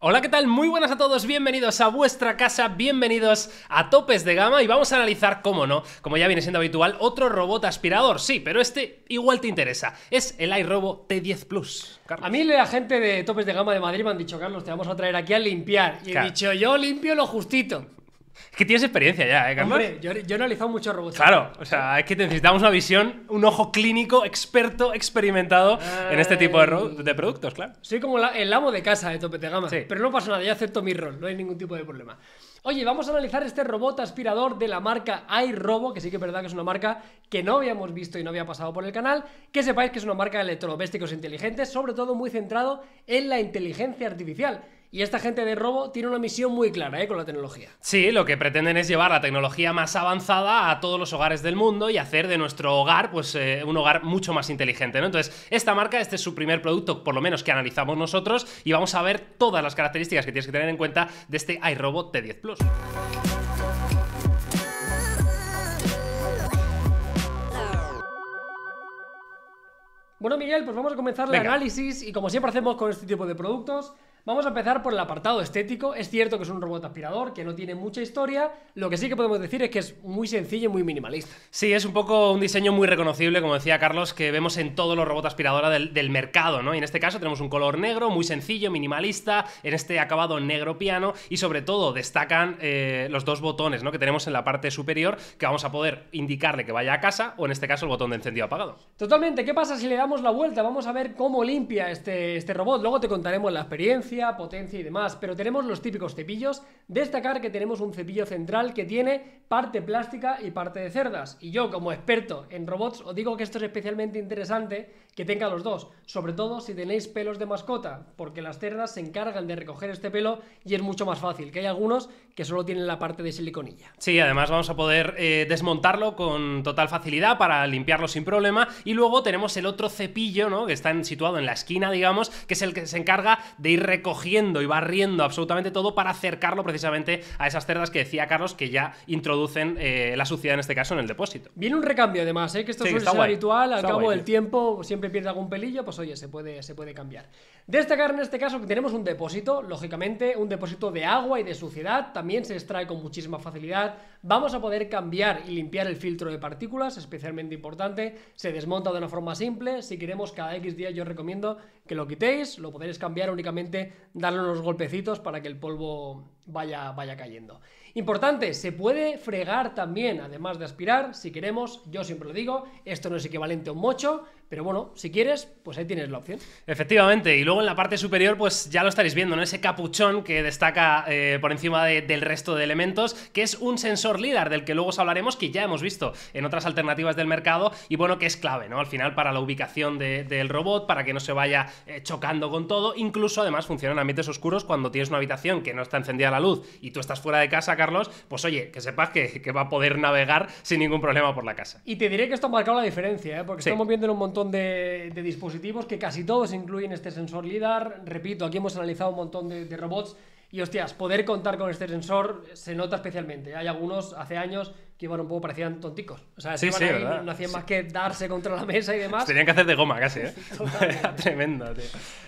Hola, ¿qué tal? Muy buenas a todos, bienvenidos a vuestra casa, bienvenidos a Topes de Gama y vamos a analizar, cómo no, como ya viene siendo habitual, otro robot aspirador, sí, pero este igual te interesa, es el iRobo T10 Plus. A mí la gente de Topes de Gama de Madrid me han dicho, Carlos, te vamos a traer aquí a limpiar, y he dicho, yo limpio lo justito. Es que tienes experiencia ya, ¿eh, Carlos? yo, he analizado muchos robots. Claro, o sea, es que necesitamos una visión, un ojo clínico, experto, experimentado en este tipo de, productos, claro. Soy como el amo de casa de topete gama, pero no pasa nada, yo acepto mi rol, no hay ningún tipo de problema. Oye, vamos a analizar este robot aspirador de la marca iRobo, que sí que es verdad que es una marca que no habíamos visto y no había pasado por el canal. Que sepáis que es una marca de electrodomésticos inteligentes, sobre todo muy centrado en la inteligencia artificial. Y esta gente de robo tiene una misión muy clara ¿eh? con la tecnología. Sí, lo que pretenden es llevar la tecnología más avanzada a todos los hogares del mundo y hacer de nuestro hogar pues, eh, un hogar mucho más inteligente. Entonces, esta marca, este es su primer producto, por lo menos que analizamos nosotros, y vamos a ver todas las características que tienes que tener en cuenta de este iRobot T10 Plus. Bueno, Miguel, pues vamos a comenzar el análisis y como siempre hacemos con este tipo de productos, Vamos a empezar por el apartado estético. Es cierto que es un robot aspirador, que no tiene mucha historia. Lo que sí que podemos decir es que es muy sencillo y muy minimalista. Sí, es un poco un diseño muy reconocible, como decía Carlos, que vemos en todos los robots aspiradores del, mercado, ¿no? Y en este caso tenemos un color negro, muy sencillo, minimalista, en este acabado negro piano y sobre todo destacan eh, los dos botones, ¿no? Que tenemos en la parte superior que vamos a poder indicarle que vaya a casa o en este caso el botón de encendido apagado. Totalmente. ¿Qué pasa si le damos la vuelta? Vamos a ver cómo limpia este, este robot. Luego te contaremos la experiencia potencia y demás, pero tenemos los típicos cepillos. Destacar que tenemos un cepillo central que tiene parte plástica y parte de cerdas. Y yo, como experto en robots, os digo que esto es especialmente interesante que tenga los dos, sobre todo si tenéis pelos de mascota, porque las cerdas se encargan de recoger este pelo y es mucho más fácil, que hay algunos que solo tienen la parte de siliconilla. Sí, además vamos a poder eh, desmontarlo con total facilidad para limpiarlo sin problema y luego tenemos el otro cepillo, ¿no? que está situado en la esquina, digamos, que es el que se encarga de ir recogiendo y barriendo absolutamente todo para acercarlo precisamente a esas cerdas que decía Carlos que ya introducen eh, la suciedad en este caso en el depósito. Viene un recambio además, ¿eh? que esto es suele habitual, al cabo del tiempo siempre pierde algún pelillo, pues oye, se puede, se puede cambiar. Destacar en este caso que tenemos un depósito, lógicamente, un depósito de agua y de suciedad, también se extrae con muchísima facilidad. Vamos a poder cambiar y limpiar el filtro de partículas, especialmente importante, se desmonta de una forma simple, si queremos cada X días yo recomiendo que lo quitéis, lo podéis cambiar únicamente darle unos golpecitos para que el polvo vaya, vaya cayendo. Importante, se puede fregar también, además de aspirar, si queremos, yo siempre lo digo, esto no es equivalente a un mocho, pero bueno, si quieres, pues ahí tienes la opción. Efectivamente, y luego en la parte superior, pues ya lo estaréis viendo, ¿no? Ese capuchón que destaca eh, por encima del resto de elementos, que es un sensor LIDAR, del que luego os hablaremos, que ya hemos visto en otras alternativas del mercado, y bueno, que es clave, ¿no? Al final para la ubicación del robot, para que no se vaya eh, chocando con todo. Incluso además funciona en ambientes oscuros cuando tienes una habitación que no está encendida la luz y tú estás fuera de casa, Carlos, pues oye, que sepas que, va a poder navegar sin ningún problema por la casa. Y te diré que esto ha marcado la diferencia, ¿eh? porque estamos viendo en un montón de, dispositivos que casi todos incluyen este sensor LIDAR. Repito, aquí hemos analizado un montón de, de robots. Y hostias, poder contar con este sensor se nota especialmente. Hay algunos hace años que bueno, un poco parecían tonticos. O sea, sí, ahí, no hacían más que darse contra la mesa y demás. tenían que hacer de goma casi, ¿eh? Tremendo, tío.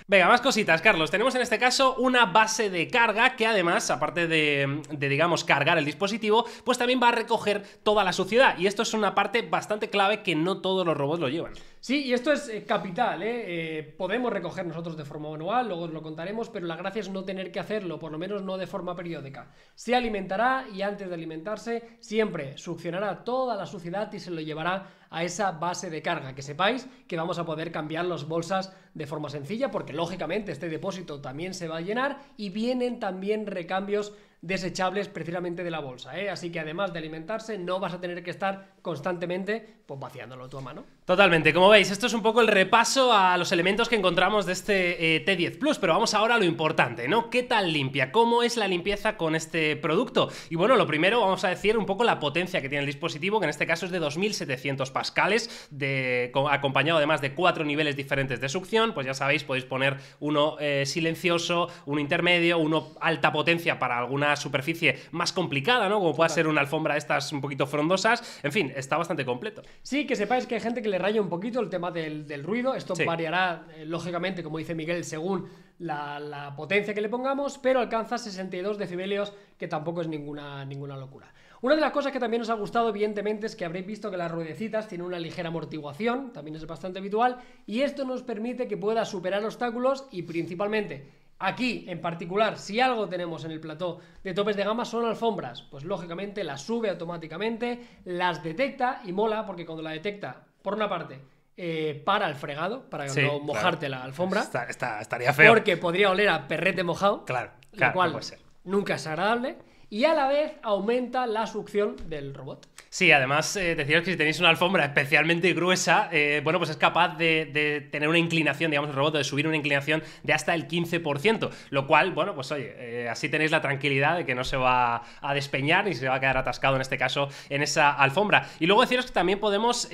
Venga, más cositas, Carlos. Tenemos en este caso una base de carga que además, aparte de, digamos, cargar el dispositivo, pues también va a recoger toda la suciedad. Y esto es una parte bastante clave que no todos los robots lo llevan. Sí, y esto es eh, capital, ¿eh? Eh, Podemos recoger nosotros de forma manual, luego os lo contaremos, pero la gracia es no tener que hacerlo, por lo menos no de forma periódica. Se alimentará y antes de alimentarse siempre succionará toda la suciedad y se lo llevará a esa base de carga. Que sepáis que vamos a poder cambiar las bolsas de forma sencilla porque lógicamente este depósito también se va a llenar y vienen también recambios desechables precisamente de la bolsa. Así que además de alimentarse no vas a tener que estar constantemente pues, vaciándolo tú a mano. Totalmente, como veis, esto es un poco el repaso a los elementos que encontramos de este eh, T10 Plus, pero vamos ahora a lo importante, ¿no? ¿Qué tal limpia? ¿Cómo es la limpieza con este producto? Y bueno, lo primero vamos a decir un poco la potencia que tiene el dispositivo, que en este caso es de 2700 pascales, de, acompañado además de cuatro niveles diferentes de succión, pues ya sabéis, podéis poner uno eh, silencioso, uno intermedio, uno alta potencia para alguna superficie más complicada, ¿no? Como pueda ser una alfombra de estas un poquito frondosas, en fin, está bastante completo. Sí, que sepáis que hay gente que le trae un poquito el tema del, ruido. Esto variará, eh, lógicamente, como dice Miguel, según la, potencia que le pongamos, pero alcanza 62 decibelios, que tampoco es ninguna, ninguna locura. Una de las cosas que también nos ha gustado, evidentemente, es que habréis visto que las ruedecitas tienen una ligera amortiguación, también es bastante habitual, y esto nos permite que pueda superar obstáculos y principalmente Aquí, en particular, si algo tenemos en el plató de topes de gama son alfombras. Pues lógicamente las sube automáticamente, las detecta y mola porque cuando la detecta por una parte, eh, para el fregado, para no mojarte la alfombra. Está, estaría feo. Porque podría oler a perrete mojado. Claro, lo cual nunca es agradable y a la vez aumenta la succión del robot. Sí, además eh, deciros que si tenéis una alfombra especialmente gruesa, eh, bueno, pues es capaz de, tener una inclinación, digamos, el robot, de subir una inclinación de hasta el 15%, lo cual, bueno, pues oye, eh, así tenéis la tranquilidad de que no se va a despeñar ni se va a quedar atascado en este caso en esa alfombra. Y luego deciros que también podemos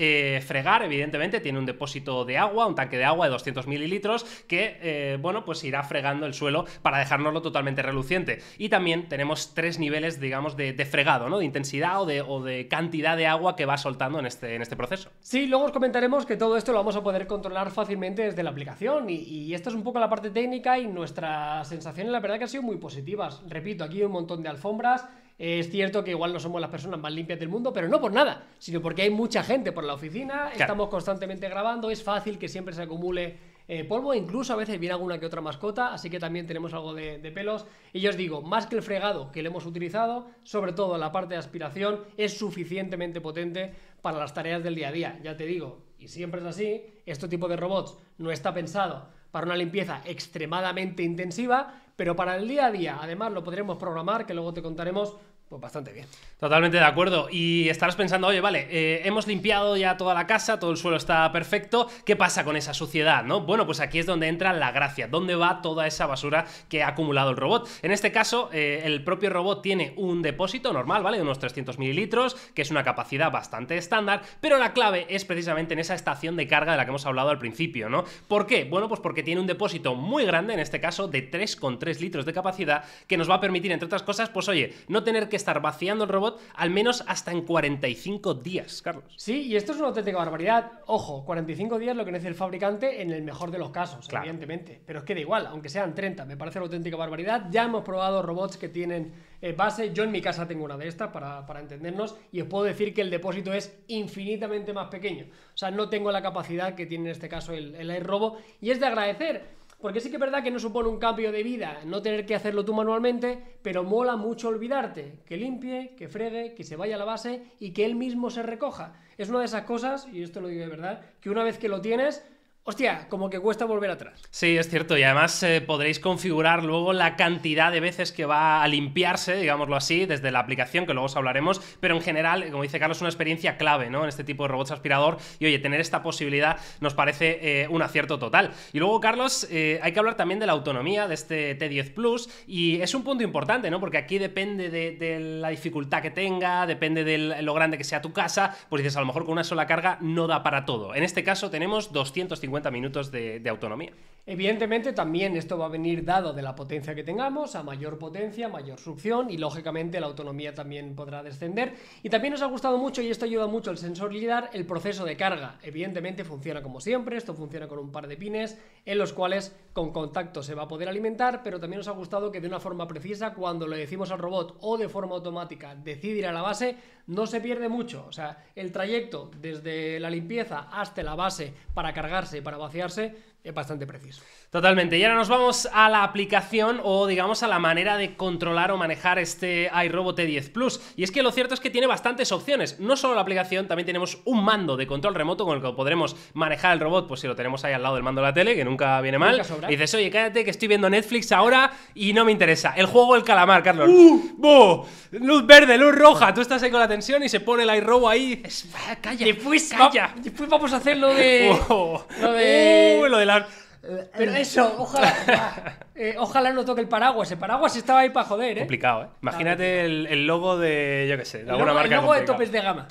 fregar, evidentemente, tiene un depósito de agua, un tanque de agua de 200 mililitros, que, bueno, pues irá fregando el suelo para dejárnoslo totalmente reluciente. Y también tenemos tres niveles niveles, digamos, de, fregado, ¿no? De intensidad o de, cantidad de agua que va soltando este, en este, proceso. Sí, luego os comentaremos que todo esto lo vamos a poder controlar fácilmente desde la aplicación y, esto esta es un poco la parte técnica y nuestras sensaciones la verdad que han sido muy positivas. Repito, aquí hay un montón de alfombras, es cierto que igual no somos las personas más limpias del mundo, pero no por nada, sino porque hay mucha gente por la oficina, estamos constantemente grabando, es fácil que siempre se acumule eh, polvo, incluso a veces viene alguna que otra mascota, así que también tenemos algo de, pelos. Y yo os digo, más que el fregado que le hemos utilizado, sobre todo en la parte de aspiración, es suficientemente potente para las tareas del día a día. Ya te digo, y siempre es así, este tipo de robots no está pensado para una limpieza extremadamente intensiva, pero para el día a día, además lo podremos programar, que luego te contaremos pues bastante bien. Totalmente de acuerdo. Y estarás pensando, oye, vale, eh, hemos limpiado ya toda la casa, todo el suelo está perfecto, ¿qué pasa con esa suciedad, no? Bueno, pues aquí es donde entra la gracia, dónde va toda esa basura que ha acumulado el robot. En este caso, eh, el propio robot tiene un depósito normal, ¿vale? De unos 300 mililitros, que es una capacidad bastante estándar, pero la clave es precisamente en esa estación de carga de la que hemos hablado al principio, ¿no? ¿Por qué? Bueno, pues porque tiene un depósito muy grande, en este caso de 3,3 litros de capacidad, que nos va a permitir, entre otras cosas, pues oye, no tener que estar vaciando el robot al menos hasta en 45 días, Carlos. Sí, y esto es una auténtica barbaridad. Ojo, 45 días lo que necesita el fabricante en el mejor de los casos, evidentemente. Pero es que da igual, aunque sean 30, me parece una auténtica barbaridad. Ya hemos probado robots que tienen eh, base. Yo en mi casa tengo una de estas para, entendernos y os puedo decir que el depósito es infinitamente más pequeño. O sea, no tengo la capacidad que tiene en este caso el, el Robo y es de agradecer porque sí que es verdad que no supone un cambio de vida no tener que hacerlo tú manualmente, pero mola mucho olvidarte, que limpie, que fregue, que se vaya a la base y que él mismo se recoja. Es una de esas cosas, y esto lo digo de verdad, que una vez que lo tienes, hostia, como que cuesta volver atrás. Sí, es cierto. Y además eh, podréis configurar luego la cantidad de veces que va a limpiarse, digámoslo así, desde la aplicación, que luego os hablaremos. Pero en general, como dice Carlos, una experiencia clave, ¿no? En este tipo de robots aspirador. Y oye, tener esta posibilidad nos parece eh, un acierto total. Y luego, Carlos, eh, hay que hablar también de la autonomía de este T10 Plus. Y es un punto importante, ¿no? Porque aquí depende de, de la dificultad que tenga, depende de lo grande que sea tu casa. Pues dices, a lo mejor con una sola carga no da para todo. En este caso tenemos 250 50 minutos de, de autonomía. Evidentemente también esto va a venir dado de la potencia que tengamos, a mayor potencia, mayor succión y lógicamente la autonomía también podrá descender. Y también nos ha gustado mucho y esto ayuda mucho el sensor LIDAR, el proceso de carga. Evidentemente funciona como siempre, esto funciona con un par de pines en los cuales con contacto se va a poder alimentar, pero también nos ha gustado que de una forma precisa, cuando le decimos al robot o de forma automática decidir ir a la base, no se pierde mucho. O sea, el trayecto desde la limpieza hasta la base para cargarse y para vaciarse es bastante preciso. Totalmente. Y ahora nos vamos a la aplicación o digamos a la manera de controlar o manejar este iRobot t e 10 Plus. Y es que lo cierto es que tiene bastantes opciones. No solo la aplicación, también tenemos un mando de control remoto con el que podremos manejar el robot, pues si lo tenemos ahí al lado del mando de la tele, que nunca viene mal. y dices, oye, cállate que estoy viendo Netflix ahora y no me interesa. El juego El Calamar, Carlos. ¡Uh! Luz verde, luz roja. Tú estás ahí con la tensión y se pone el iRobot ahí ah, calla. Después, calla. después vamos a hacer lo de... Oh. Lo de... Uh, lo de la eh, pero eso, ojalá, eh, ojalá no toque el paraguas. El paraguas estaba ahí para joder, ¿eh? Complicado, ¿eh? Imagínate el, logo de, yo qué sé, de alguna marca. El logo de topes de gama.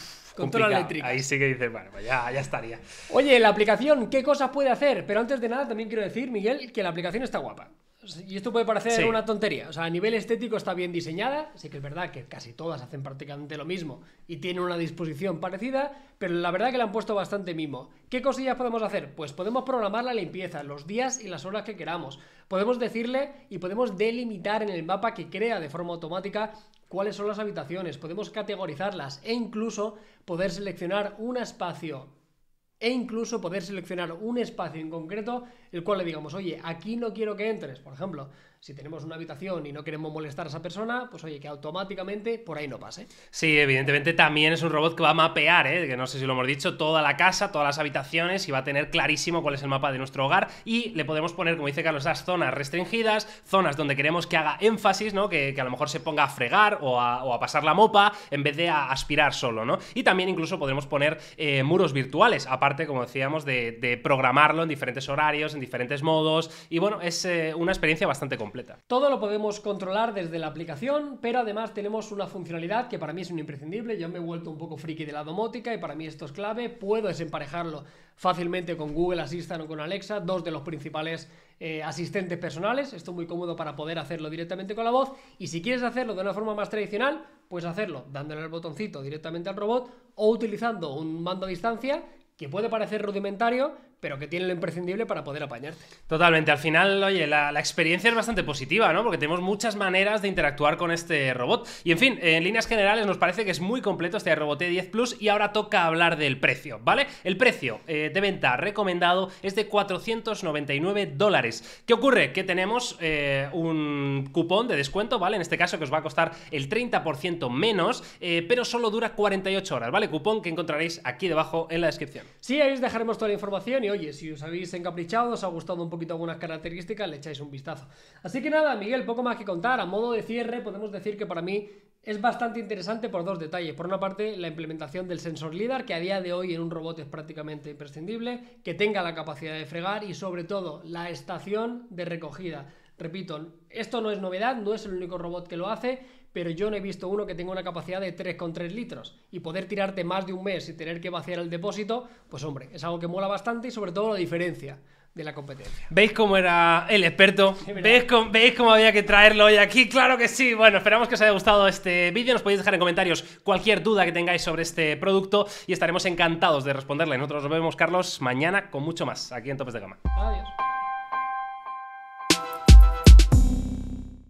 la Ahí sí que dices, bueno, pues ya, ya estaría. Oye, la aplicación, ¿qué cosas puede hacer? Pero antes de nada, también quiero decir, Miguel, que la aplicación está guapa. Y esto puede parecer una tontería. O sea, a nivel estético está bien diseñada. Sí que es verdad que casi todas hacen prácticamente lo mismo y tienen una disposición parecida, pero la verdad que la han puesto bastante mimo. ¿Qué cosillas podemos hacer? Pues podemos programar la limpieza, los días y las horas que queramos. Podemos decirle y podemos delimitar en el mapa que crea de forma automática cuáles son las habitaciones. Podemos categorizarlas e incluso poder seleccionar un espacio e incluso poder seleccionar un espacio en concreto el cual le digamos, oye, aquí no quiero que entres, por ejemplo, si tenemos una habitación y no queremos molestar a esa persona, pues oye, que automáticamente por ahí no pase. Sí, evidentemente también es un robot que va a mapear, ¿eh? que no sé si lo hemos dicho, toda la casa, todas las habitaciones y va a tener clarísimo cuál es el mapa de nuestro hogar y le podemos poner, como dice Carlos, esas zonas restringidas, zonas donde queremos que haga énfasis, ¿no? Que, a lo mejor se ponga a fregar o a, pasar la mopa en vez de aspirar solo, ¿no? Y también incluso podremos poner eh, muros virtuales, aparte, como decíamos, de, programarlo en diferentes horarios, en diferentes modos y bueno, es eh, una experiencia bastante compleja. Todo lo podemos controlar desde la aplicación, pero además tenemos una funcionalidad que para mí es un imprescindible. Yo me he vuelto un poco friki de la domótica y para mí esto es clave. Puedo desemparejarlo fácilmente con Google Assistant o con Alexa, dos de los principales eh, asistentes personales. Esto es muy cómodo para poder hacerlo directamente con la voz. Y si quieres hacerlo de una forma más tradicional, puedes hacerlo dándole el botoncito directamente al robot o utilizando un mando a distancia que puede parecer rudimentario, pero que tiene lo imprescindible para poder apañarte. Totalmente, al final, oye, la, experiencia es bastante positiva, ¿no? Porque tenemos muchas maneras de interactuar con este robot. Y en fin, en líneas generales nos parece que es muy completo este robot t e 10 Plus y ahora toca hablar del precio, ¿vale? El precio eh, de venta recomendado es de 499 dólares. ¿Qué ocurre? Que tenemos eh, un cupón de descuento, ¿vale? En este caso que os va a costar el 30% menos, eh, pero solo dura 48 horas, ¿vale? Cupón que encontraréis aquí debajo en la descripción. Sí, dejaremos toda la información y oye, si os habéis encaprichado, os ha gustado un poquito algunas características, le echáis un vistazo. Así que nada, Miguel, poco más que contar. A modo de cierre, podemos decir que para mí es bastante interesante por dos detalles. Por una parte, la implementación del sensor LIDAR, que a día de hoy en un robot es prácticamente imprescindible, que tenga la capacidad de fregar y sobre todo la estación de recogida. Repito, esto no es novedad, no es el único robot que lo hace, pero yo no he visto uno que tenga una capacidad de 3,3 litros. Y poder tirarte más de un mes y tener que vaciar el depósito, pues hombre, es algo que mola bastante y sobre todo la diferencia de la competencia. ¿Veis cómo era el experto? ¿Veis, cómo, había que traerlo hoy aquí? Claro que sí. Bueno, esperamos que os haya gustado este vídeo. Nos podéis dejar en comentarios cualquier duda que tengáis sobre este producto y estaremos encantados de responderle. Nosotros nos vemos, Carlos, mañana con mucho más aquí en Topes de Gama. Adiós.